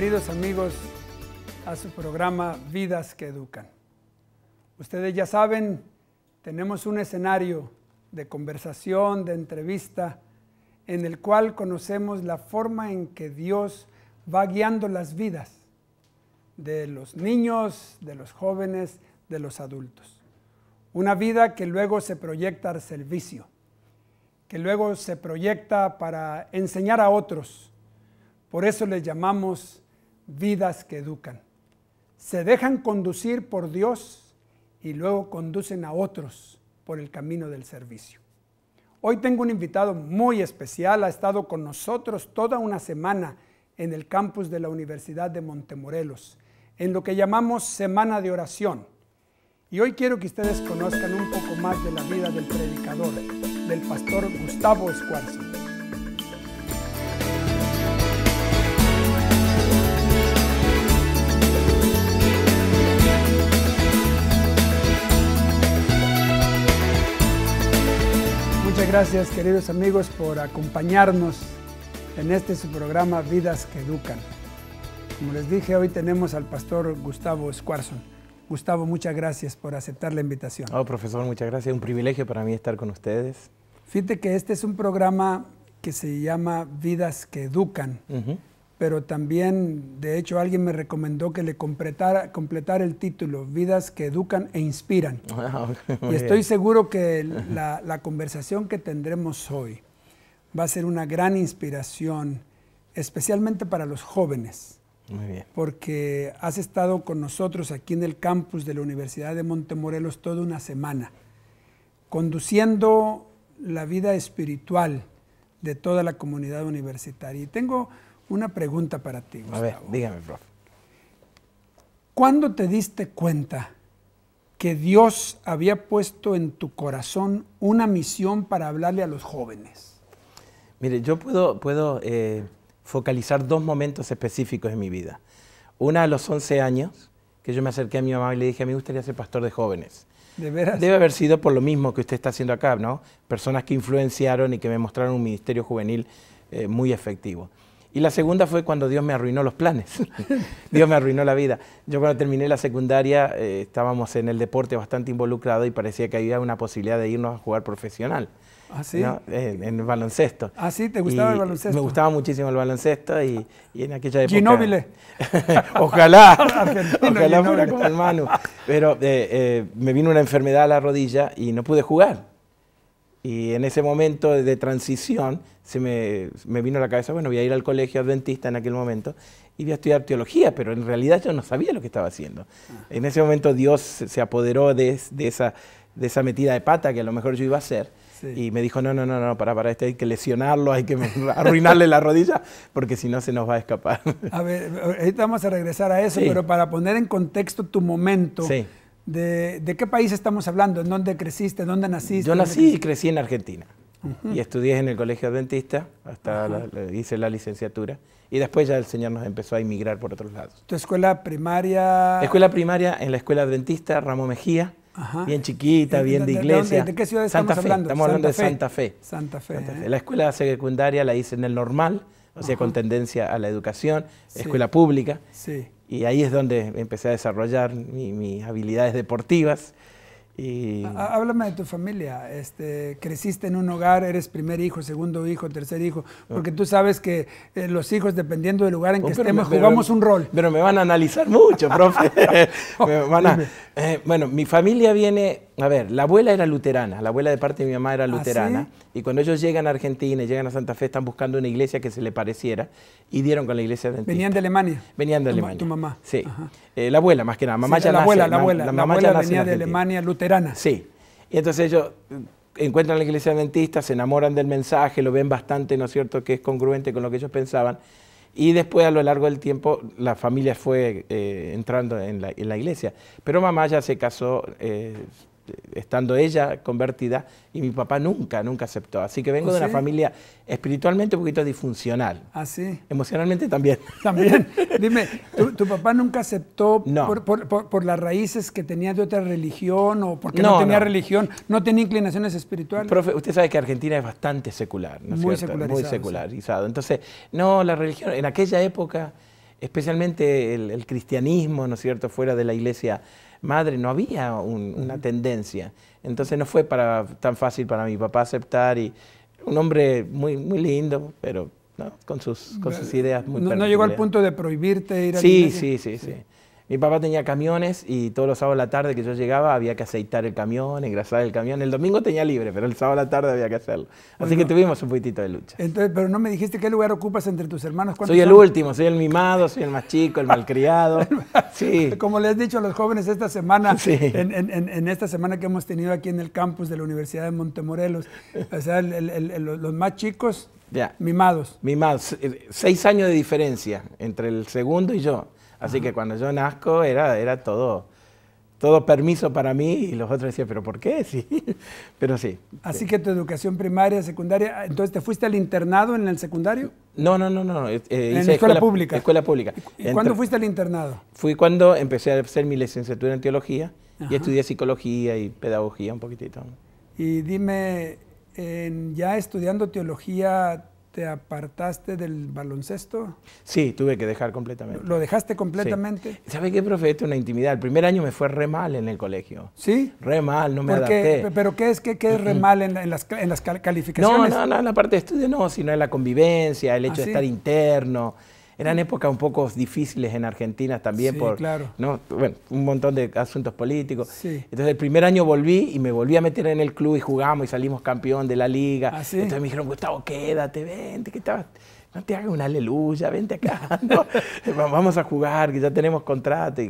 queridos amigos, a su programa Vidas que Educan. Ustedes ya saben, tenemos un escenario de conversación, de entrevista, en el cual conocemos la forma en que Dios va guiando las vidas de los niños, de los jóvenes, de los adultos. Una vida que luego se proyecta al servicio, que luego se proyecta para enseñar a otros. Por eso les llamamos vidas que educan. Se dejan conducir por Dios y luego conducen a otros por el camino del servicio. Hoy tengo un invitado muy especial, ha estado con nosotros toda una semana en el campus de la Universidad de Montemorelos, en lo que llamamos Semana de Oración. Y hoy quiero que ustedes conozcan un poco más de la vida del predicador, del pastor Gustavo Escuarzo. gracias queridos amigos por acompañarnos en este su programa Vidas que Educan. Como les dije, hoy tenemos al pastor Gustavo Squarson. Gustavo, muchas gracias por aceptar la invitación. Oh, profesor, muchas gracias. Un privilegio para mí estar con ustedes. Fíjate que este es un programa que se llama Vidas que Educan pero también, de hecho, alguien me recomendó que le completara, el título, Vidas que Educan e Inspiran. y estoy seguro que la, conversación que tendremos hoy va a ser una gran inspiración, especialmente para los jóvenes. Muy bien. Porque has estado con nosotros aquí en el campus de la Universidad de Montemorelos toda una semana, conduciendo la vida espiritual de toda la comunidad universitaria. Y tengo una pregunta para ti, Gustavo. A ver, dígame, profe. ¿Cuándo te diste cuenta que Dios había puesto en tu corazón una misión para hablarle a los jóvenes? Mire, yo puedo, puedo eh, focalizar dos momentos específicos en mi vida. Una a los 11 años, que yo me acerqué a mi mamá y le dije, a mí me gustaría ser pastor de jóvenes. ¿De Debe haber sido por lo mismo que usted está haciendo acá, ¿no? Personas que influenciaron y que me mostraron un ministerio juvenil eh, muy efectivo. Y la segunda fue cuando Dios me arruinó los planes. Dios me arruinó la vida. Yo cuando terminé la secundaria eh, estábamos en el deporte bastante involucrado y parecía que había una posibilidad de irnos a jugar profesional. ¿Ah, En, el baloncesto. ¿Ah, sí? ¿Te gustaba el baloncesto? Me gustaba muchísimo el baloncesto y, en aquella época... Ginóbile. ojalá, ojalá fuera como el Manu. Pero eh, eh, me vino una enfermedad a la rodilla y no pude jugar. Y en ese momento de transición se me, me, vino a la cabeza, bueno, voy a ir al colegio adventista en aquel momento y voy a estudiar teología, pero en realidad yo no sabía lo que estaba haciendo. Ah. En ese momento Dios se apoderó de, esa, de esa metida de pata que a lo mejor yo iba a hacer. Y me dijo, no, no, no, no, para, para, este hay que lesionarlo, hay que arruinarle la rodilla, porque si no se nos va a escapar. A ver, ahorita vamos a regresar a eso, pero para poner en contexto tu momento. Sí de, qué país estamos hablando, en dónde creciste, dónde naciste. Yo nací y crecí en Argentina. Y estudié en el colegio adventista, hasta la, hice la licenciatura. Y después ya el Señor nos empezó a emigrar por otros lados. ¿Tu escuela primaria? Escuela primaria en la escuela adventista, Ramón Mejía. Bien chiquita, bien de, iglesia. ¿De, qué ciudad estamos Santa hablando? Fe. Estamos hablando de Santa Fe. Santa Fe. La escuela secundaria la hice en el normal, o sea, con tendencia a la educación, escuela pública. Sí. Y ahí es donde empecé a desarrollar mis habilidades deportivas. Y... Háblame de tu familia. Este, creciste en un hogar, eres primer hijo, segundo hijo, tercer hijo, porque tú sabes que eh, los hijos, dependiendo del lugar en oh, que estemos, jugamos un rol. Pero me van a analizar mucho, profe. van eh, bueno, mi familia viene a ver, la abuela era luterana, la abuela de parte de mi mamá era ah, luterana, y cuando ellos llegan a Argentina, y llegan a Santa Fe, están buscando una iglesia que se le pareciera, y dieron con la iglesia dentista. ¿Venían de Alemania? Venían de Alemania. ¿Tu, mamá? Sí. Eh, la abuela, más que nada, mamá ya la, abuela, la, abuela, la, mamá abuela venía de Alemania luterana. Sí, y entonces ellos eh, encuentran la iglesia dentista, se enamoran del mensaje, lo ven bastante, ¿no es cierto?, que es congruente con lo que ellos pensaban, y después a lo largo del tiempo la familia fue eh, entrando en la, iglesia. Pero mamá ya se casó, estando ella convertida, y mi papá nunca, nunca aceptó. Así que vengo ¿Ah, de una familia espiritualmente un poquito disfuncional. ¿Ah, Emocionalmente también. También. Dime, ¿tu, papá nunca aceptó por, las raíces que tenía de otra religión o porque no, tenía religión, no tenía inclinaciones espirituales? Profe, usted sabe que Argentina es bastante secular, ¿no es Muy Secularizado, Muy secularizado. Entonces, no, la religión, en aquella época, especialmente el, el cristianismo, ¿no es cierto?, fuera de la iglesia madre, no había una tendencia. Entonces no fue para, tan fácil para mi papá aceptar y un hombre muy, muy lindo, pero con, sus, con ideas muy No, llegó al punto de prohibirte ir a sí, sí, sí. sí. Mi papá tenía camiones y todos los sábados la tarde que yo llegaba había que aceitar el camión, engrasar el camión. El domingo tenía libre, pero el sábado la tarde había que hacerlo. Así que tuvimos un poquitito de lucha. Entonces, pero no me dijiste qué lugar ocupas entre tus hermanos. Soy el último, soy el mimado, soy el más chico, el malcriado. sí. Como le he dicho a los jóvenes esta semana, en, esta semana que hemos tenido aquí en el campus de la Universidad de Montemorelos, los más chicos, mimados. Mimados, eh, seis años de diferencia entre el segundo y yo. Así que cuando yo nazco era, era todo, todo permiso para mí y los otros decían, pero ¿por qué? Sí, pero sí. Así que tu educación primaria, secundaria, entonces te fuiste al internado en el secundario? No, no, no, no. Eh, en hice escuela, pública. Escuela pública. ¿Y cuándo fuiste al internado? Fui cuando empecé a hacer mi licenciatura en teología y estudié psicología y pedagogía un poquitito. Y dime, ya estudiando teología, ¿Te apartaste del baloncesto? Sí, tuve que dejar completamente. ¿Lo dejaste completamente? ¿Sabe qué, profe? es una intimidad. El primer año me fue re mal en el colegio. ¿Sí? Re mal, no me adapté. ¿Pero qué es, qué re mal en, las, calificaciones? No, no, no, en la parte de estudio no, sino en la convivencia, el hecho de ¿Ah, estar interno. Eran épocas un poco difíciles en Argentina también por un montón de asuntos políticos. Entonces el primer año volví y me volví a meter en el club y jugamos y salimos campeón de la liga. ¿Ah, Entonces me dijeron, Gustavo, quédate, vente, que estabas no te hagas una aleluya, vente acá, vamos a jugar, que ya tenemos contrato.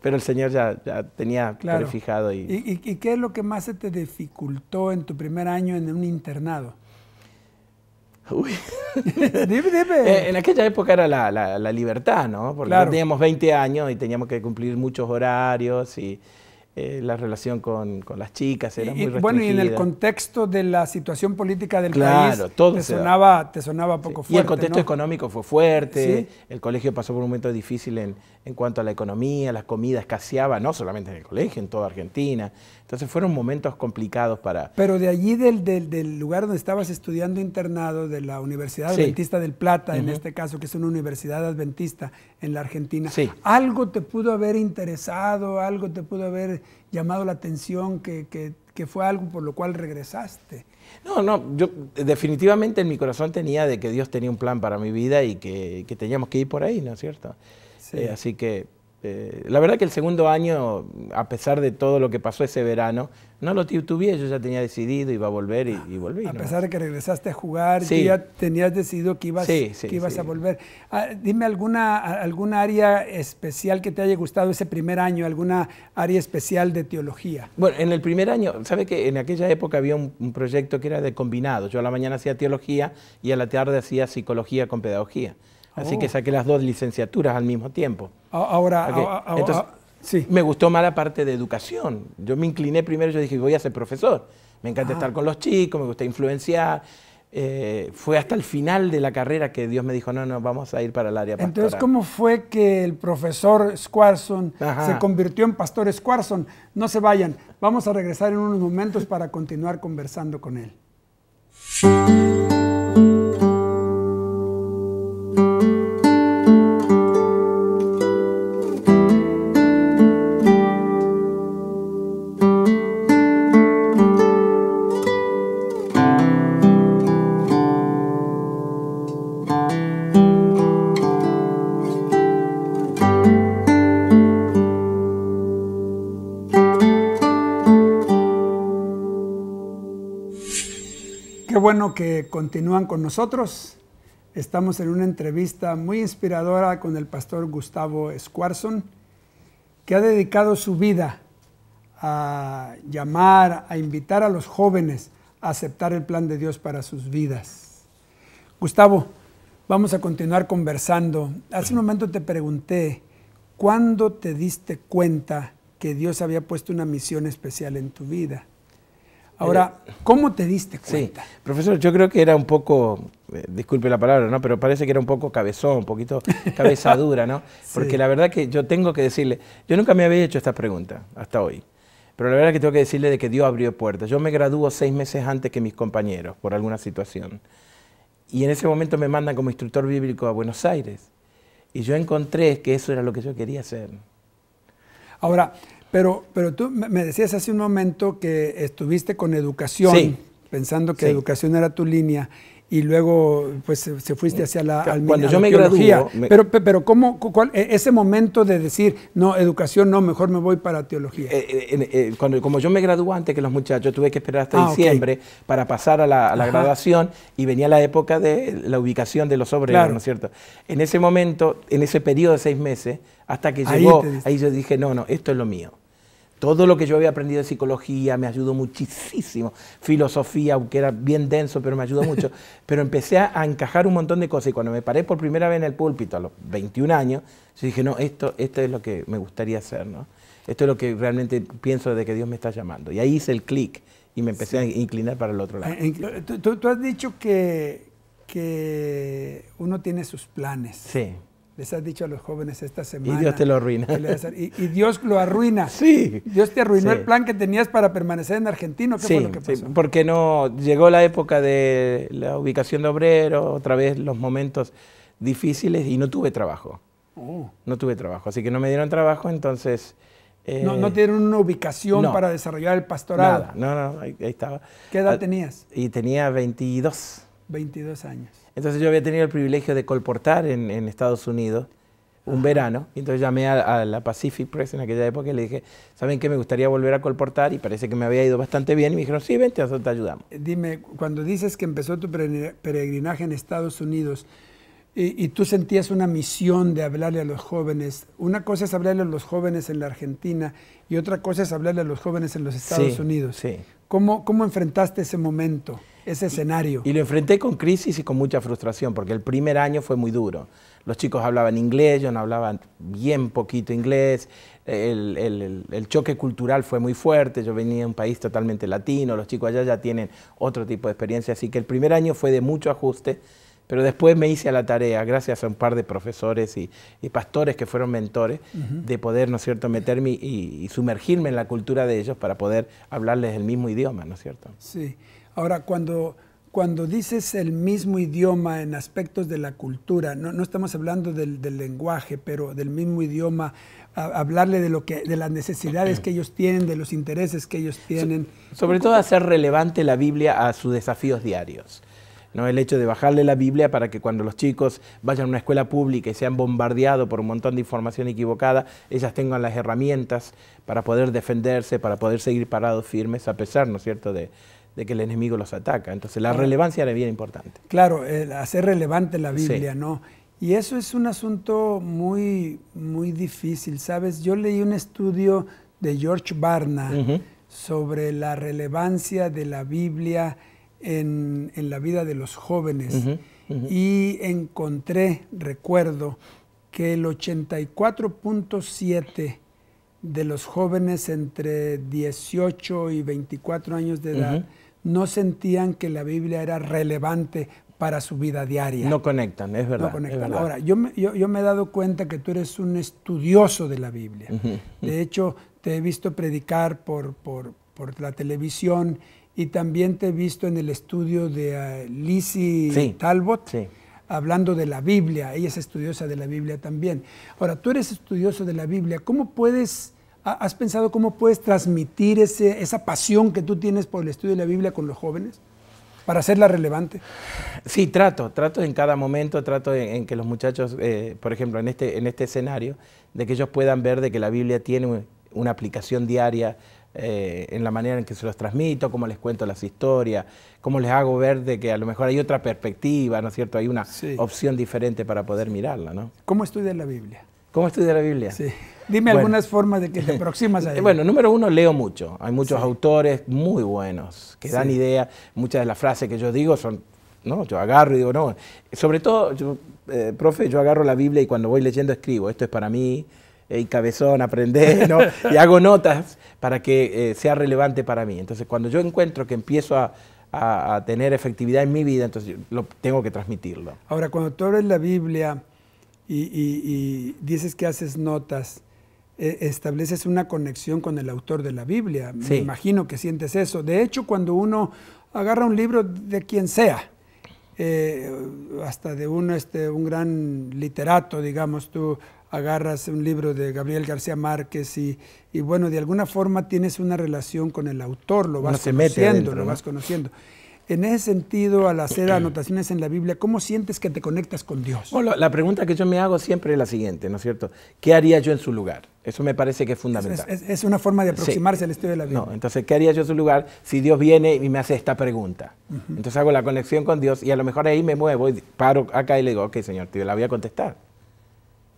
pero el Señor ya, tenía claro. ¿Y, y, qué es lo que más se te dificultó en tu primer año en un internado? Eh, en aquella época era la, libertad, ¿no? Porque teníamos 20 años y teníamos que cumplir muchos horarios y eh, la relación con, las chicas era muy restringida. Bueno, y en el contexto de la situación política del país, te, sonaba, te sonaba poco fuerte. Y el contexto económico fue fuerte, el colegio pasó por un momento difícil en, en cuanto a la economía, las comidas escaseaban, no solamente en el colegio, en toda Argentina. Entonces fueron momentos complicados para... Pero de allí, del, lugar donde estabas estudiando internado, de la Universidad Adventista del Plata, en este caso, que es una universidad adventista en la Argentina, ¿algo te pudo haber interesado, algo te pudo haber llamado la atención, que, fue algo por lo cual regresaste? No, no, yo definitivamente en mi corazón tenía de que Dios tenía un plan para mi vida y que, teníamos que ir por ahí, ¿no es cierto? Sí. Eh, así que eh, la verdad que el segundo año, a pesar de todo lo que pasó ese verano, no lo titubeé, yo ya tenía decidido, iba a volver y, y volví. A pesar de que regresaste a jugar, ya tenías decidido que ibas, a volver. Ah, dime alguna, área especial que te haya gustado ese primer año, alguna área especial de teología. Bueno, en el primer año, ¿sabe que en aquella época había un proyecto que era de combinado? Yo a la mañana hacía teología y a la tarde hacía psicología con pedagogía. Así que oh. saqué las dos licenciaturas al mismo tiempo. Ahora, entonces, ah, me gustó más la parte de educación. Yo me incliné primero, yo dije, voy a ser profesor. Me encanta ah. estar con los chicos, me gusta influenciar. Eh, fue hasta el final de la carrera que Dios me dijo, no, no, vamos a ir para el área pastoral. Entonces, ¿cómo fue que el profesor Squarson se convirtió en pastor Squarson? No se vayan, vamos a regresar en unos momentos para continuar conversando con él. que continúan con nosotros. Estamos en una entrevista muy inspiradora con el pastor Gustavo Squarson, que ha dedicado su vida a llamar, a invitar a los jóvenes a aceptar el plan de Dios para sus vidas. Gustavo, vamos a continuar conversando. Hace un momento te pregunté, ¿cuándo te diste cuenta que Dios había puesto una misión especial en tu vida? Ahora, eh, ¿cómo te diste cuenta? Sí. Profesor, yo creo que era un poco, eh, disculpe la palabra, ¿no? Pero parece que era un poco cabezón, un poquito cabeza dura, ¿no? Porque la verdad que yo tengo que decirle, yo nunca me había hecho esta pregunta hasta hoy. Pero la verdad que tengo que decirle de que Dios abrió puertas. Yo me gradúo seis meses antes que mis compañeros por alguna situación. Y en ese momento me mandan como instructor bíblico a Buenos Aires. Y yo encontré que eso era lo que yo quería hacer. Ahora, pero, pero tú me decías hace un momento que estuviste con educación, pensando que educación era tu línea, y luego pues se fuiste hacia la teología. Cuando yo me gradué. Pero, pero ¿cómo, cuál, e, ese momento de decir, no, educación no, mejor me voy para teología? Eh, eh, eh, cuando, como yo me gradué antes que los muchachos, tuve que esperar hasta ah, diciembre para pasar a la, graduación y venía la época de la ubicación de los obreros, ¿no es cierto? En ese momento, en ese periodo de seis meses, hasta que llegó, ahí yo dije, no, no, esto es lo mío todo lo que yo había aprendido de psicología me ayudó muchísimo. Filosofía, aunque era bien denso, pero me ayudó mucho. pero empecé a encajar un montón de cosas y cuando me paré por primera vez en el púlpito a los 21 años, yo dije, no, esto, esto es lo que me gustaría hacer, ¿no? Esto es lo que realmente pienso de que Dios me está llamando. Y ahí hice el clic y me empecé a inclinar para el otro lado. Eh, tú, has dicho que, que uno tiene sus planes. Sí les has dicho a los jóvenes esta semana. Y Dios te lo arruina. Y, Dios lo arruina. Sí. Dios te arruinó el plan que tenías para permanecer en Argentina. sí, lo que porque no, llegó la época de la ubicación de obrero, otra vez los momentos difíciles y no tuve trabajo. Oh. No tuve trabajo, así que no me dieron trabajo, entonces... Eh, no, no tienen una ubicación para desarrollar el pastorado. no, no, ahí, estaba. ¿Qué edad tenías? Y tenía 22. 22 años. Entonces yo había tenido el privilegio de colportar en, Estados Unidos un verano verano. Entonces llamé a, la Pacific Press en aquella época y le dije, ¿saben qué? Me gustaría volver a colportar y parece que me había ido bastante bien. Y me dijeron, sí, vente, nosotros te ayudamos. Eh, dime, cuando dices que empezó tu peregrinaje en Estados Unidos y, tú sentías una misión de hablarle a los jóvenes, una cosa es hablarle a los jóvenes en la Argentina y otra cosa es hablarle a los jóvenes en los Estados Unidos. Sí. ¿Cómo, ¿Cómo enfrentaste ese momento? ese escenario. Y, lo enfrenté con crisis y con mucha frustración, porque el primer año fue muy duro. Los chicos hablaban inglés, yo no hablaba bien poquito inglés, el, el, choque cultural fue muy fuerte, yo venía de un país totalmente latino, los chicos allá ya tienen otro tipo de experiencia, así que el primer año fue de mucho ajuste, pero después me hice a la tarea, gracias a un par de profesores y, y pastores que fueron mentores, de poder, ¿no es cierto?, meterme y, y sumergirme en la cultura de ellos para poder hablarles el mismo idioma, ¿no es cierto? Sí. Ahora, cuando, cuando dices el mismo idioma en aspectos de la cultura, no, no estamos hablando del, del, lenguaje, pero del mismo idioma, hablarle de, lo que, de las necesidades que ellos tienen, de los intereses que ellos tienen. sobre todo hacer relevante la Biblia a sus desafíos diarios. ¿no? El hecho de bajarle la Biblia para que cuando los chicos vayan a una escuela pública y sean bombardeados por un montón de información equivocada, ellas tengan las herramientas para poder defenderse, para poder seguir parados firmes, a pesar, ¿no es cierto?, de, de que el enemigo los ataca. Entonces la relevancia era bien importante. Claro, hacer relevante la Biblia, ¿no? Y eso es un asunto muy, muy difícil, ¿sabes? Yo leí un estudio de George Barna sobre la relevancia de la Biblia en, la vida de los jóvenes y encontré, recuerdo, que el 84.7 de los jóvenes entre 18 y 24 años de edad no sentían que la Biblia era relevante para su vida diaria. No conectan, es verdad. No conectan. Ahora, yo, yo, me he dado cuenta que tú eres un estudioso de la Biblia. De hecho, te he visto predicar por, por, por, la televisión y también te he visto en el estudio de uh, Lizzie Talbot. Hablando de la Biblia, ella es estudiosa de la Biblia también. Ahora, tú eres estudioso de la Biblia, ¿cómo puedes ¿Has pensado cómo puedes transmitir esa pasión que tú tienes por el estudio de la Biblia con los jóvenes? para hacerla relevante? Sí, trato, trato en cada momento, trato en, que los muchachos, eh, por ejemplo, en este, en este escenario, de que ellos puedan ver de que la Biblia tiene una aplicación diaria eh, en la manera en que se los transmito, cómo les cuento las historias, cómo les hago ver de que a lo mejor hay otra perspectiva, ¿no es cierto? Hay una opción diferente para poder mirarla, ¿no? ¿Cómo estudias la Biblia? ¿Cómo estudia la Biblia? Sí. Dime algunas formas de que te aproximas a ella. Bueno, número uno, leo mucho. Hay muchos autores muy buenos que dan idea. Muchas de las frases que yo digo son, ¿no? Yo agarro y digo, no. Sobre todo, yo, eh, profe, yo agarro la Biblia y cuando voy leyendo escribo, esto es para mí, y cabezón, aprender, ¿no? y hago notas para que eh, sea relevante para mí. Entonces, cuando yo encuentro que empiezo a, tener efectividad en mi vida, entonces lo, tengo que transmitirlo. Ahora, cuando tú abres la Biblia y, dices que haces notas, e, estableces una conexión con el autor de la Biblia. Me imagino que sientes eso. De hecho, cuando uno agarra un libro de quien sea, eh, hasta de uno este, un gran literato, digamos, tú agarras un libro de Gabriel García Márquez y, bueno, de alguna forma tienes una relación con el autor, lo vas lo vas conociendo. En ese sentido, al hacer anotaciones en la Biblia, ¿cómo sientes que te conectas con Dios? la pregunta que yo me hago siempre es la siguiente, ¿no es cierto? ¿Qué haría yo en su lugar? Eso me parece que es fundamental. Es, una forma de aproximarse al estudio de la Biblia. No, entonces, ¿qué haría yo en su lugar si Dios viene y me hace esta pregunta? Entonces hago la conexión con Dios y a lo mejor ahí me muevo y paro acá y le digo, ok, Señor, te la voy a contestar.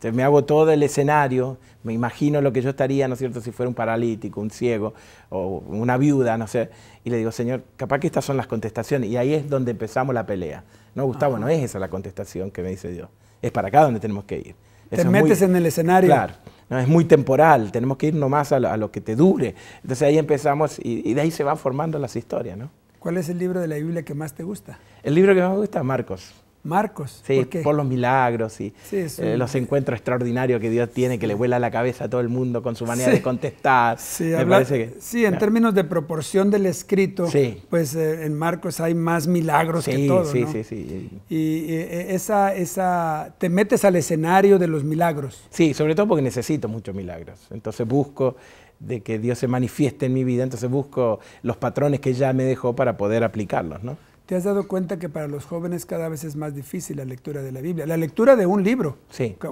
Entonces este, me hago todo el escenario, me imagino lo que yo estaría, ¿no es cierto?, si fuera un paralítico, un ciego o una viuda, no sé. Y le digo, señor, capaz que estas son las contestaciones. Y ahí es donde empezamos la pelea. No, Gustavo, no es esa la contestación que me dice Dios. Es para acá donde tenemos que ir. te metes en el escenario. Claro. No, es muy temporal, tenemos que ir nomás a lo, que te dure. Entonces ahí empezamos y, y de ahí se van formando las historias, ¿no? ¿Cuál es el libro de la Biblia que más te gusta? El libro que más me gusta Marcos. Marcos. Sí, ¿por, los milagros y eh, los encuentros extraordinarios que Dios tiene, que le vuela la cabeza a todo el mundo con su manera de contestar. Sí, en términos de proporción del escrito, pues eh, en Marcos hay más milagros que todo. Sí, sí, sí. Y e, e, esa, esa, te metes al escenario de los milagros. Sí, sobre todo porque necesito muchos milagros. Entonces busco de que Dios se manifieste en mi vida, entonces busco los patrones que ya me dejó para poder aplicarlos, ¿no? ¿Te has dado cuenta que para los jóvenes cada vez es más difícil la lectura de la Biblia? La lectura de un libro,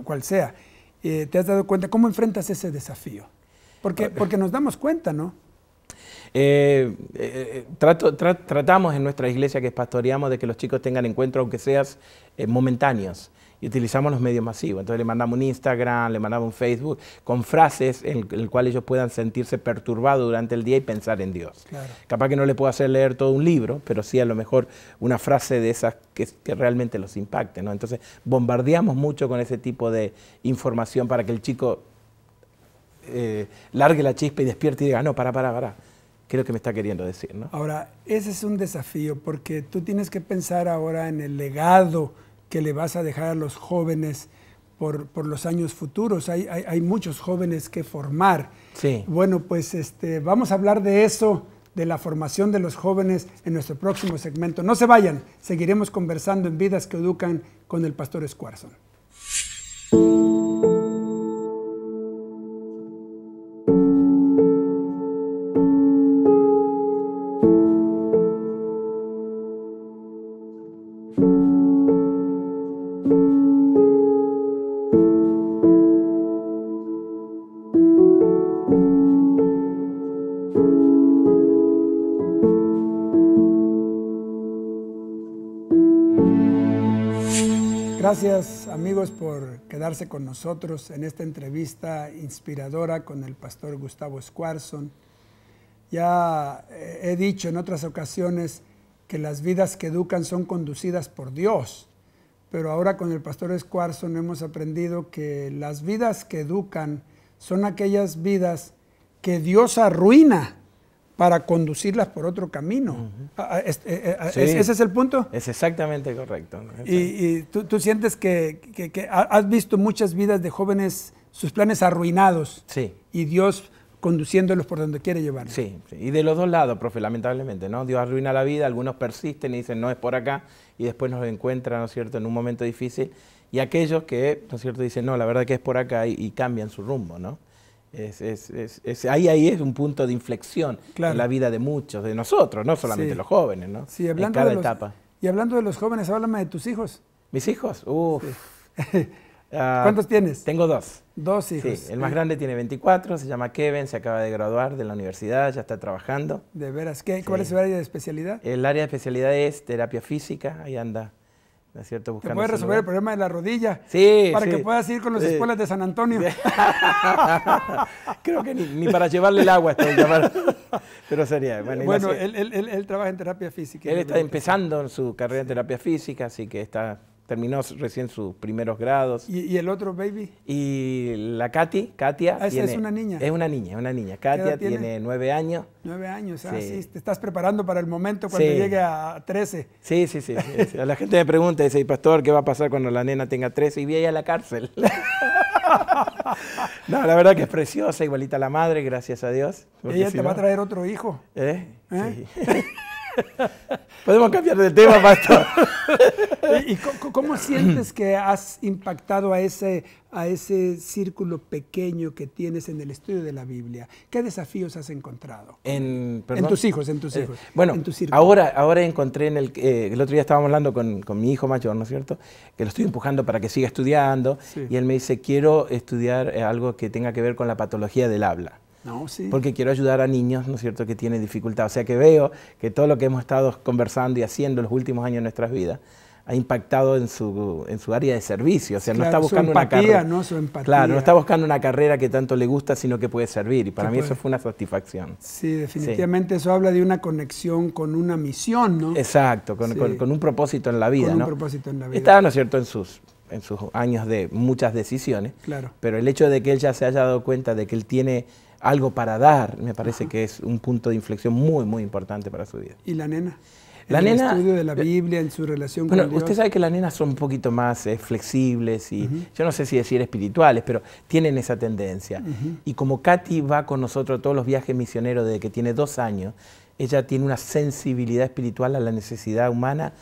cual sea. Eh, ¿Te has dado cuenta cómo enfrentas ese desafío? Porque, ah, porque nos damos cuenta, ¿no? Eh, eh, trato, tratamos en nuestra iglesia que pastoreamos de que los chicos tengan encuentros, aunque seas momentáneos y utilizamos los medios masivos. Entonces le mandamos un Instagram, le mandamos un Facebook, con frases en el cual ellos puedan sentirse perturbados durante el día y pensar en Dios. Capaz que no le puedo hacer leer todo un libro, pero sí a lo mejor una frase de esas que, realmente los impacte. ¿no? Entonces bombardeamos mucho con ese tipo de información para que el chico eh, largue la chispa y despierte y diga, ah, no, para, para, para. ¿Qué que me está queriendo decir? ¿no? Ahora, ese es un desafío porque tú tienes que pensar ahora en el legado que le vas a dejar a los jóvenes por, los años futuros. Hay, muchos jóvenes que formar. Sí. Bueno, pues este, vamos a hablar de eso, de la formación de los jóvenes en nuestro próximo segmento. No se vayan, seguiremos conversando en Vidas que Educan con el pastor Squarson. Gracias amigos por quedarse con nosotros en esta entrevista inspiradora con el pastor Gustavo Squarson. Ya eh, he dicho en otras ocasiones que las vidas que educan son conducidas por Dios, pero ahora con el pastor Squarson hemos aprendido que las vidas que educan son aquellas vidas que Dios arruina para conducirlas por otro camino. Ah, ah, este, eh, eh, ah, ¿Ese es el punto? Es exactamente correcto. ¿Y, tú, sientes que, has visto muchas vidas de jóvenes, sus planes arruinados? Sí. Y Dios conduciéndolos por donde quiere llevarlos. Sí, y de los dos lados, profe, lamentablemente, ¿no? Dios arruina la vida, algunos persisten y dicen, no es por acá, y después nos encuentran, ¿no es cierto?, en un momento difícil, y aquellos que, ¿no es cierto?, dicen, no, la verdad que es por acá y cambian su rumbo, ¿no? Es, es, es, ahí, ahí es un punto de inflexión en la vida de muchos, de nosotros, no solamente los jóvenes, ¿no? cada etapa. Y hablando de los jóvenes, háblame de tus hijos. ¿Mis hijos? Ah, ¿Cuántos tienes? Tengo dos. Dos hijos. el más grande tiene 24, se llama Kevin, se acaba de graduar de la universidad, ya está trabajando. ¿De veras? ¿Qué, ¿Cuál es su área de especialidad? El área de especialidad es terapia física, ahí anda es resolver el problema de la rodilla. Sí. Para que puedas ir con las escuelas de San Antonio. Creo que ni, para llevarle el agua estoy Pero sería. Bueno, él, trabaja en terapia física. Él está empezando en su carrera en terapia física, así que está terminó recién sus primeros grados. ¿Y, el otro baby? Y la Katy, Katia. Ah, esa es una niña. Es una niña, una niña. Katia tiene? nueve años. Nueve años, ah, sí. ah, sí. Te estás preparando para el momento cuando llegue a trece. Sí, sí, sí. sí la gente me pregunta, dice, pastor, ¿qué va a pasar cuando la nena tenga trece y vaya a la cárcel? no, la verdad que es preciosa, igualita la madre, gracias a Dios. Ella te va a traer otro hijo. ¿Eh? ¿Eh? Sí. Podemos cambiar de tema, pastor. ¿Y cómo, sientes que has impactado a ese, a ese círculo pequeño que tienes en el estudio de la Biblia? ¿Qué desafíos has encontrado? En, tus hijos, en tus eh, hijos. bueno, ahora, ahora encontré en el... Eh, el otro día estábamos hablando con, con, mi hijo mayor, ¿no es cierto? Que lo estoy empujando para que siga estudiando. Y él me dice, quiero estudiar eh, algo que tenga que ver con la patología del habla. No, sí. Porque quiero ayudar a niños, ¿no es cierto?, que tienen dificultad. O sea que veo que todo lo que hemos estado conversando y haciendo los últimos años de nuestras vidas ha impactado en su, en su área de servicio. O sea, no está buscando su empatía, Claro, no está buscando una carrera que tanto le gusta, sino que puede servir. Y para mí eso fue una satisfacción. Sí, definitivamente eso habla de una conexión con una misión, ¿no? Exacto, con, un propósito en la vida. Con un propósito en la vida. Estaba, ¿no es cierto?, en sus en sus años de muchas decisiones, claro. pero el hecho de que él ya se haya dado cuenta de que él tiene algo para dar, me parece que es un punto de inflexión muy, muy importante para su vida. ¿Y la nena? La en nena, el estudio de la eh, Biblia, en su relación con Bueno, Usted sabe que las nenas son un poquito más eh, flexibles y yo no sé si decir espirituales, pero tienen esa tendencia. Y como Katy va con nosotros todos los viajes misioneros desde que tiene dos años, ella tiene una sensibilidad espiritual a la necesidad humana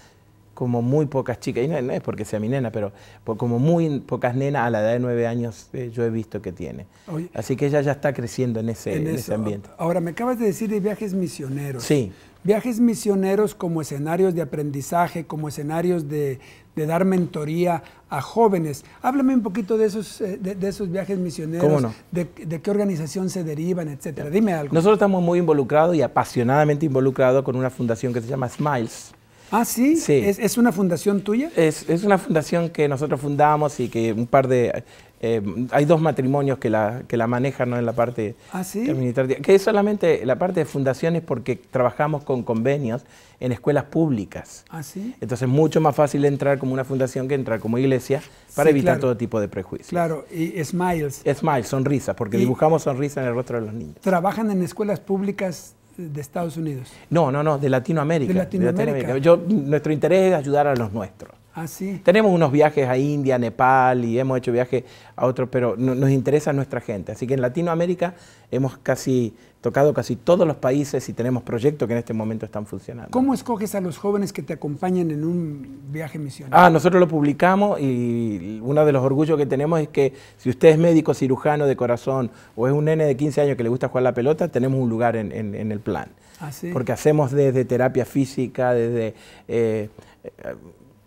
como muy pocas chicas, y no, es porque sea mi nena, pero como muy pocas nenas a la edad de nueve años eh, yo he visto que tiene. Así que ella ya está creciendo en ese, ese ambiente. Ahora, me acabas de decir de viajes misioneros. Sí. Viajes misioneros como escenarios de aprendizaje, como escenarios de, dar mentoría a jóvenes. Háblame un poquito de esos, eh, de, esos viajes misioneros, de, qué organización se derivan, etcétera. Dime algo. Nosotros estamos muy involucrados y apasionadamente involucrados con una fundación que se llama Smiles, Ah, sí. ¿Es, una fundación tuya? Es, es, una fundación que nosotros fundamos y que un par de... Eh, hay dos matrimonios que la, que la manejan ¿no? en la parte ah, Que es solamente la parte de fundaciones porque trabajamos con convenios en escuelas públicas. Ah, Entonces es mucho más fácil entrar como una fundación que entrar como iglesia para evitar todo tipo de prejuicios. Claro, y smiles. Smiles, sonrisas, porque dibujamos sonrisas en el rostro de los niños. ¿Trabajan en escuelas públicas de Estados Unidos. No, no, no, de Latinoamérica. De Latinoamérica. Yo, nuestro interés es ayudar a los nuestros. Ah, tenemos unos viajes a India, Nepal y hemos hecho viajes a otros, pero nos interesa nuestra gente. Así que en Latinoamérica hemos casi tocado casi todos los países y tenemos proyectos que en este momento están funcionando. ¿Cómo escoges a los jóvenes que te acompañan en un viaje misionero? Ah, nosotros lo publicamos y uno de los orgullos que tenemos es que si usted es médico, cirujano de corazón o es un nene de 15 años que le gusta jugar la pelota, tenemos un lugar en, el plan. Ah, Porque hacemos desde terapia física, desde... Eh,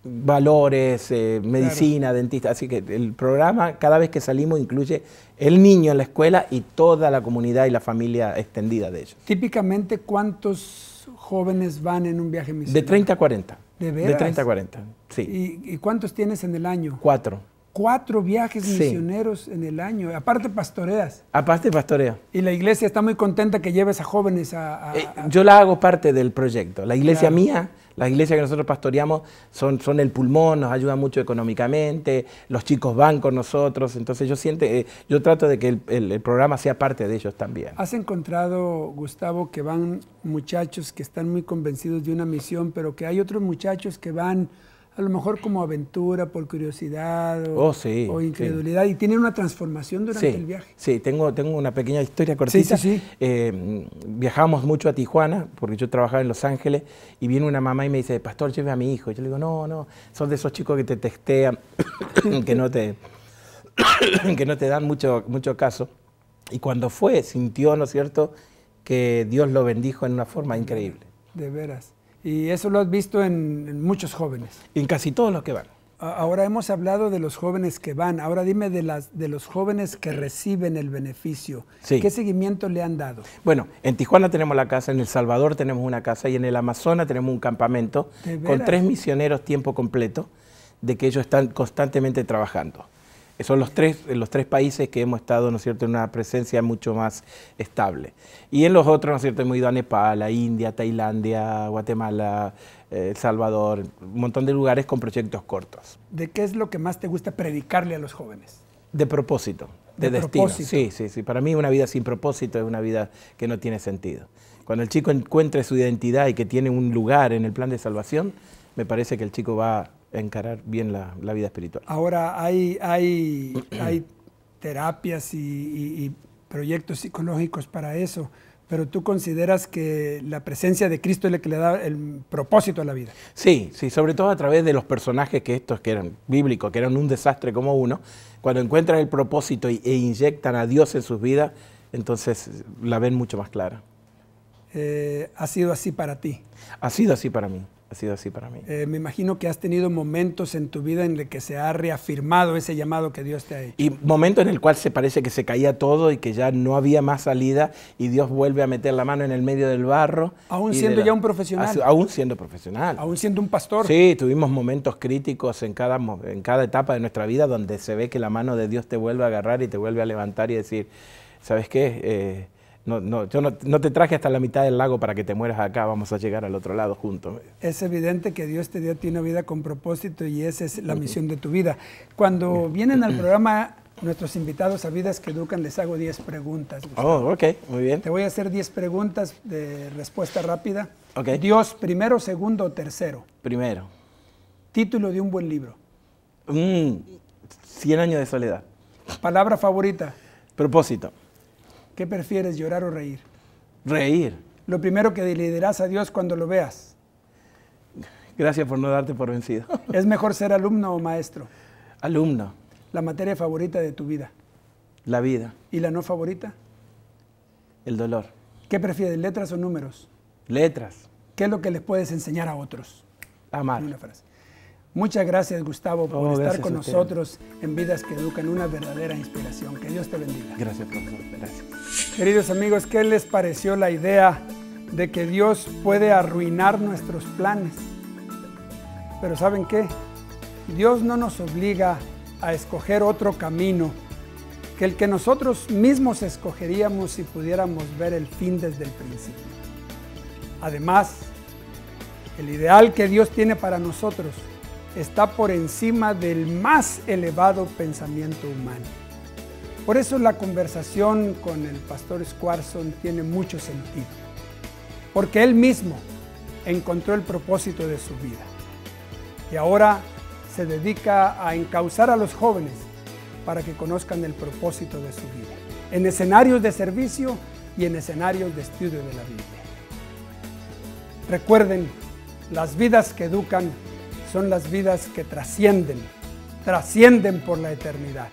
valores, eh, medicina, dentista. Así que el programa, cada vez que salimos, incluye el niño en la escuela y toda la comunidad y la familia extendida de ellos. Típicamente, ¿cuántos jóvenes van en un viaje misionero? De 30 a 40. ¿De veras? De 30 a 40, sí. ¿Y, cuántos tienes en el año? Cuatro. Cuatro viajes misioneros en el año, aparte pastoreas. Aparte pastorea. Y la iglesia está muy contenta que lleves a jóvenes a... Eh, yo la hago parte del proyecto. La iglesia mía las iglesias que nosotros pastoreamos son, son el pulmón, nos ayudan mucho económicamente, los chicos van con nosotros, entonces yo siento, eh, yo trato de que el, programa sea parte de ellos también. ¿Has encontrado, Gustavo, que van muchachos que están muy convencidos de una misión, pero que hay otros muchachos que van a lo mejor como aventura, por curiosidad o, oh, incredulidad, y tienen una transformación durante el viaje. Sí, tengo, tengo una pequeña historia cortita. Eh, viajamos mucho a Tijuana, porque yo trabajaba en Los Ángeles, y viene una mamá y me dice, pastor, lleve a mi hijo. yo le digo, no, no, son de esos chicos que te testean, que no te, que no te dan mucho, mucho caso. Y cuando fue, sintió, ¿no es cierto?, que Dios lo bendijo en una forma increíble. De veras. Y eso lo has visto en, muchos jóvenes. En casi todos los que van. Ahora hemos hablado de los jóvenes que van, ahora dime de, las, de los jóvenes que reciben el beneficio. ¿Qué seguimiento le han dado? Bueno, en Tijuana tenemos la casa, en El Salvador tenemos una casa y en el Amazonas tenemos un campamento con tres misioneros tiempo completo de que ellos están constantemente trabajando. Eh, son los tres, eh, los tres países que hemos estado, ¿no es cierto?, en una presencia mucho más estable. Y en los otros, ¿no cierto?, hemos ido a Nepal, a India, Tailandia, Guatemala, eh, El Salvador, un montón de lugares con proyectos cortos. ¿De qué es lo que más te gusta predicarle a los jóvenes? De propósito, de, destino. Sí, sí, sí. Para mí una vida sin propósito es una vida que no tiene sentido. Cuando el chico encuentre su identidad y que tiene un lugar en el plan de salvación, me parece que el chico va encarar bien la, vida espiritual. Ahora, hay, hay, terapias y, proyectos psicológicos para eso pero tú consideras que la presencia de Cristo es la que le da el propósito a la vida. Sí, sí, sobre todo a través de los personajes que estos que eran bíblicos, que eran un desastre como uno, cuando encuentran el propósito e inyectan a Dios en sus vidas, entonces la ven mucho más clara. Eh, ha sido así para ti. Ha sido así para mí ha sido así para mí. Eh, me imagino que has tenido momentos en tu vida en los que se ha reafirmado ese llamado que Dios te ha hecho. Y momentos en el cual se parece que se caía todo y que ya no había más salida y Dios vuelve a meter la mano en el medio del barro. Aún siendo ya un profesional. Aún siendo profesional. Aún siendo un pastor. Sí, tuvimos momentos críticos en cada, en cada etapa de nuestra vida donde se ve que la mano de Dios te vuelve a agarrar y te vuelve a levantar y decir, ¿sabes qué? Eh, no, no, yo no, te traje hasta la mitad del lago para que te mueras acá, vamos a llegar al otro lado juntos. Es evidente que Dios te dio tiene vida con propósito y esa es la misión de tu vida. Cuando vienen al programa nuestros invitados a Vidas que Educan, les hago 10 preguntas. Oh, ok, muy bien. Te voy a hacer 10 preguntas de respuesta rápida. Dios, primero, segundo o tercero. Primero. Título de un buen libro. 100 mm, años de soledad. Palabra favorita. Propósito. ¿Qué prefieres, llorar o reír? Reír. Lo primero que le a Dios cuando lo veas. Gracias por no darte por vencido. ¿Es mejor ser alumno o maestro? Alumno. ¿La materia favorita de tu vida? La vida. ¿Y la no favorita? El dolor. ¿Qué prefieres, letras o números? Letras. ¿Qué es lo que les puedes enseñar a otros? Amar. una frase. Muchas gracias, Gustavo, por estar con nosotros en Vidas que Educan, una verdadera inspiración. Que Dios te bendiga. Gracias, profesor. Gracias. Queridos amigos, ¿qué les pareció la idea de que Dios puede arruinar nuestros planes? Pero ¿saben qué? Dios no nos obliga a escoger otro camino que el que nosotros mismos escogeríamos si pudiéramos ver el fin desde el principio. Además, el ideal que Dios tiene para nosotros está por encima del más elevado pensamiento humano. Por eso la conversación con el pastor Squarson tiene mucho sentido, porque él mismo encontró el propósito de su vida y ahora se dedica a encauzar a los jóvenes para que conozcan el propósito de su vida, en escenarios de servicio y en escenarios de estudio de la vida Recuerden, las vidas que educan son las vidas que trascienden, trascienden por la eternidad.